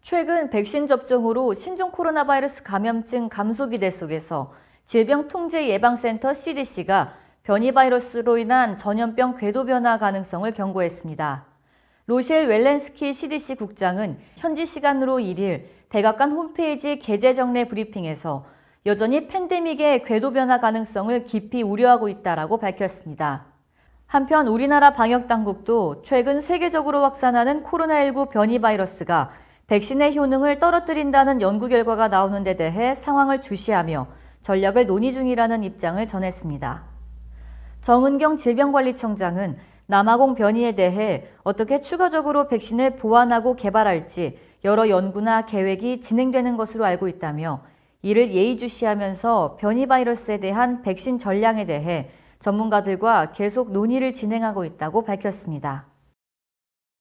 최근 백신 접종으로 신종 코로나 바이러스 감염증 감소 기대 속에서 질병통제예방센터 CDC가 변이 바이러스로 인한 전염병 궤도 변화 가능성을 경고했습니다. 로셸 웰렌스키 CDC 국장은 현지 시간으로 1일 대각관 홈페이지 개재 정례 브리핑에서 여전히 팬데믹의 궤도 변화 가능성을 깊이 우려하고 있다라고 밝혔습니다. 한편 우리나라 방역 당국도 최근 세계적으로 확산하는 코로나19 변이 바이러스가 백신의 효능을 떨어뜨린다는 연구 결과가 나오는 데 대해 상황을 주시하며 전략을 논의 중이라는 입장을 전했습니다. 정은경 질병관리청장은 남아공 변이에 대해 어떻게 추가적으로 백신을 보완하고 개발할지 여러 연구나 계획이 진행되는 것으로 알고 있다며 이를 예의주시하면서 변이 바이러스에 대한 백신 전량에 대해 전문가들과 계속 논의를 진행하고 있다고 밝혔습니다.